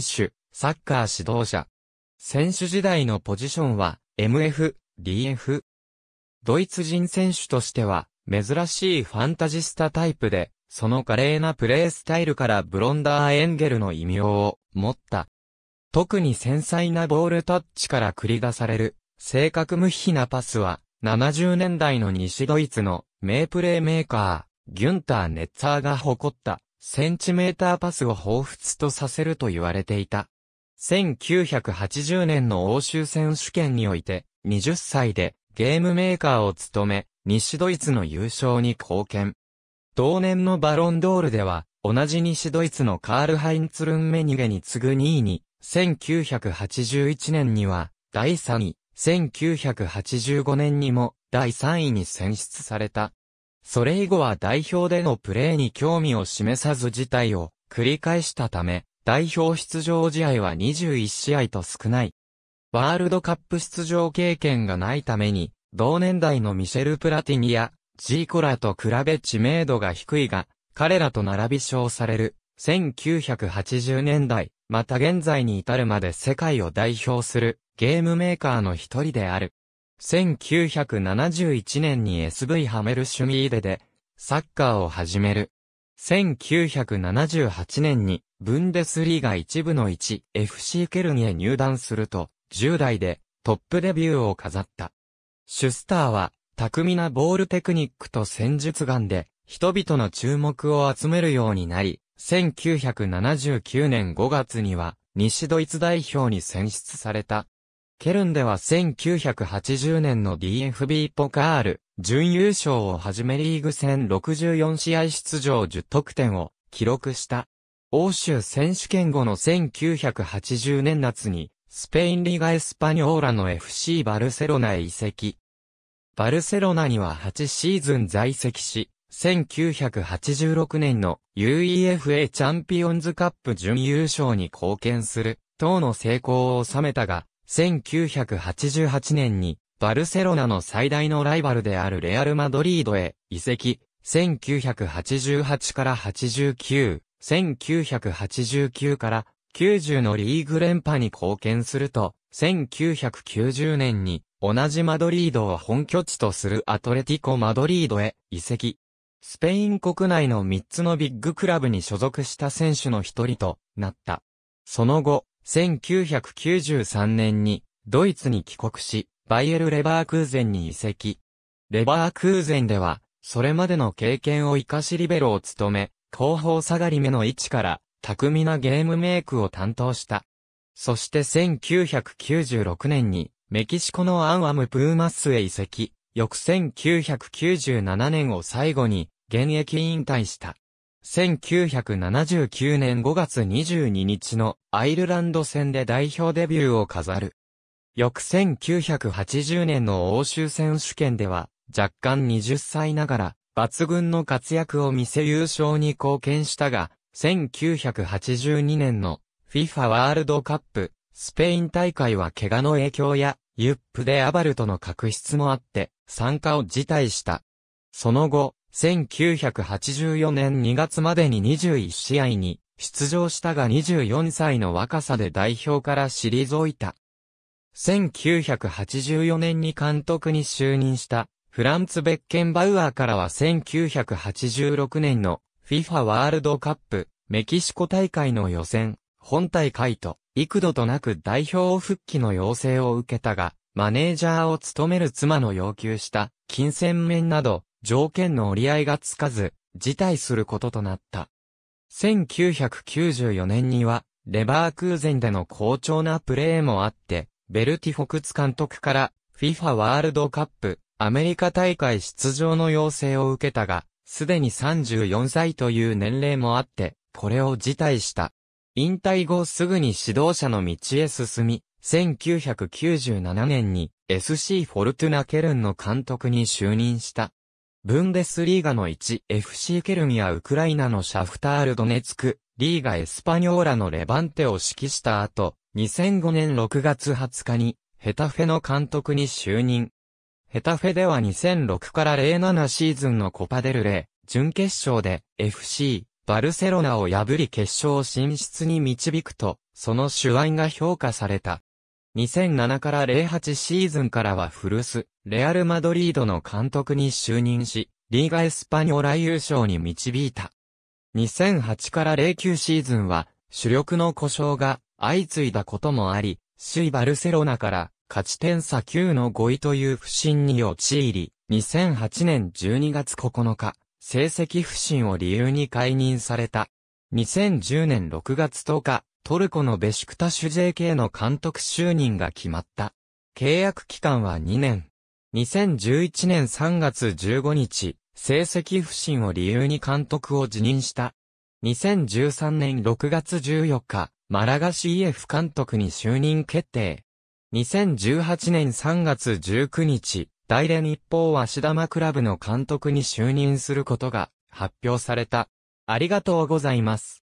選手、サッカー指導者。選手時代のポジションは MF、DF。ドイツ人選手としては珍しいファンタジスタタイプで、その華麗なプレースタイルからブロンダーエンゲルの異名を持った。特に繊細なボールタッチから繰り出される、性格無比なパスは、70年代の西ドイツの名プレーメーカー、ギュンター・ネッツァーが誇ったセンチメーターパスを彷彿とさせると言われていた。1980年の欧州選手権において、20歳でゲームメーカーを務め、西ドイツの優勝に貢献。同年のバロンドールでは、同じ西ドイツのカール・ハインツ・ルンメニゲに次ぐ2位に、1981年には第3位、1985年にも第3位に選出された。それ以後は代表でのプレーに興味を示さず事態を繰り返したため、代表出場試合は21試合と少ない。ワールドカップ出場経験がないために、同年代のミシェル・プラティニや、ジーコラと比べ知名度が低いが、彼らと並び称される、1980年代、また現在に至るまで世界を代表する、ゲームメーカーの一人である。1971年に SV ハメルシュミーデでサッカーを始める。1978年にブンデスリーガ一部の 1FC ケルンへ入団すると10代でトップデビューを飾った。シュスターは巧みなボールテクニックと戦術眼で人々の注目を集めるようになり、1979年5月には西ドイツ代表に選出された。ケルンでは1980年の DFB ポカール、準優勝をはじめリーグ戦64試合出場10得点を記録した。欧州選手権後の1980年夏に、スペインリガエスパニョーラの FC バルセロナへ移籍。バルセロナには8シーズン在籍し、1986年の UEFA チャンピオンズカップ準優勝に貢献する、等の成功を収めたが、1988年にバルセロナの最大のライバルであるレアル・マドリードへ移籍、1988から89、1989から90のリーグ連覇に貢献すると、1990年に同じマドリードを本拠地とするアトレティコ・マドリードへ移籍。スペイン国内の3つのビッグクラブに所属した選手の一人となった。その後、1993年にドイツに帰国し、バイエル・レバークーゼンに移籍。レバークーゼンでは、それまでの経験を生かしリベロを務め、後方下がり目の位置から、巧みなゲームメイクを担当した。そして1996年に、メキシコのアンアム・プーマスへ移籍、翌1997年を最後に、現役引退した。1979年5月22日のアイルランド戦で代表デビューを飾る。翌1980年の欧州選手権では、若干20歳ながら、抜群の活躍を見せ優勝に貢献したが、1982年の FIFA ワールドカップ、スペイン大会は怪我の影響や、ユップでアバルとの確執もあって、参加を辞退した。その後、1984年2月までに21試合に出場したが24歳の若さで代表から退いた。1984年に監督に就任したフランツ・ベッケンバウアーからは1986年の FIFA ワールドカップメキシコ大会の予選、本大会と幾度となく代表復帰の要請を受けたが、マネージャーを務める妻の要求した金銭面など条件の折り合いがつかず、辞退することとなった。1994年には、レバークーゼンでの好調なプレーもあって、ベルティ・フォクツ監督から FIFA ワールドカップアメリカ大会出場の要請を受けたが、すでに34歳という年齢もあって、これを辞退した。引退後すぐに指導者の道へ進み、1997年に SC フォルトゥナケルンの監督に就任した。ブンデスリーガの 1FC ケルミアウクライナのシャフタールドネツク、リーガエスパニョーラのレバンテを指揮した後、2005年6月20日に、ヘタフェの監督に就任。ヘタフェでは2006から07シーズンのコパデルレ、準決勝で FC、バルセロナを破り決勝進出に導くと、その手腕が評価された。2007から08シーズンからは古巣、レアル・マドリードの監督に就任し、リーガ・エスパニョラ優勝に導いた。2008から09シーズンは、主力の故障が相次いだこともあり、首位バルセロナから勝ち点差9の5位という不振に陥り、2008年12月9日、成績不振を理由に解任された。2010年6月10日、トルコのベシクタシュ JK の監督就任が決まった。契約期間は2年。2011年3月15日、成績不振を理由に監督を辞任した。2013年6月14日、マラガ CF 監督に就任決定。2018年3月19日、大連日報足玉クラブの監督に就任することが発表された。ありがとうございます。